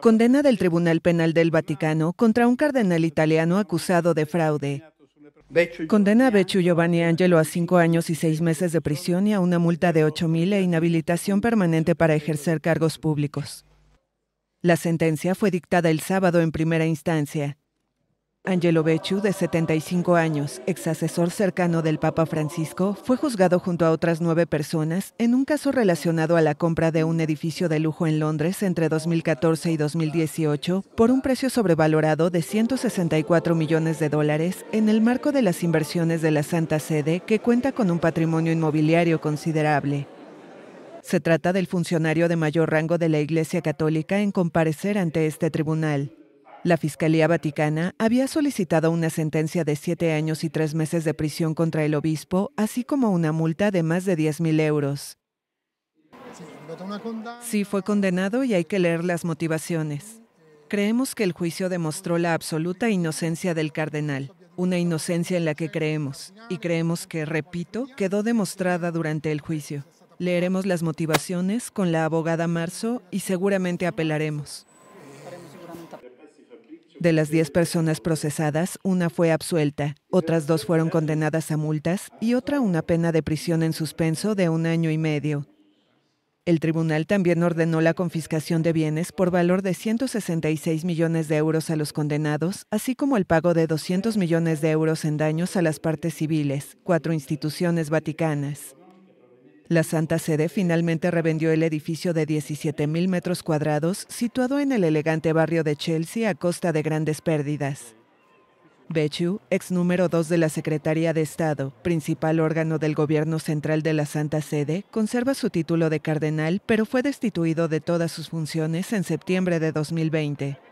Condena del Tribunal Penal del Vaticano contra un cardenal italiano acusado de fraude. Condena a Becciu Giovanni Angelo a cinco años y seis meses de prisión y a una multa de 8.000 e inhabilitación permanente para ejercer cargos públicos. La sentencia fue dictada el sábado en primera instancia Angelo Bechu, de 75 años, ex asesor cercano del Papa Francisco, fue juzgado junto a otras nueve personas en un caso relacionado a la compra de un edificio de lujo en Londres entre 2014 y 2018 por un precio sobrevalorado de 164 millones de dólares en el marco de las inversiones de la Santa Sede, que cuenta con un patrimonio inmobiliario considerable. Se trata del funcionario de mayor rango de la Iglesia Católica en comparecer ante este tribunal. La Fiscalía Vaticana había solicitado una sentencia de siete años y tres meses de prisión contra el obispo, así como una multa de más de 10.000 euros. Sí, fue condenado y hay que leer las motivaciones. Creemos que el juicio demostró la absoluta inocencia del cardenal, una inocencia en la que creemos, y creemos que, repito, quedó demostrada durante el juicio. Leeremos las motivaciones con la abogada Marzo y seguramente apelaremos. De las 10 personas procesadas, una fue absuelta, otras dos fueron condenadas a multas y otra una pena de prisión en suspenso de un año y medio. El tribunal también ordenó la confiscación de bienes por valor de 166 millones de euros a los condenados, así como el pago de 200 millones de euros en daños a las partes civiles, cuatro instituciones vaticanas. La Santa Sede finalmente revendió el edificio de 17.000 metros cuadrados situado en el elegante barrio de Chelsea a costa de grandes pérdidas. Bechu, ex número 2 de la Secretaría de Estado, principal órgano del gobierno central de la Santa Sede, conserva su título de cardenal, pero fue destituido de todas sus funciones en septiembre de 2020.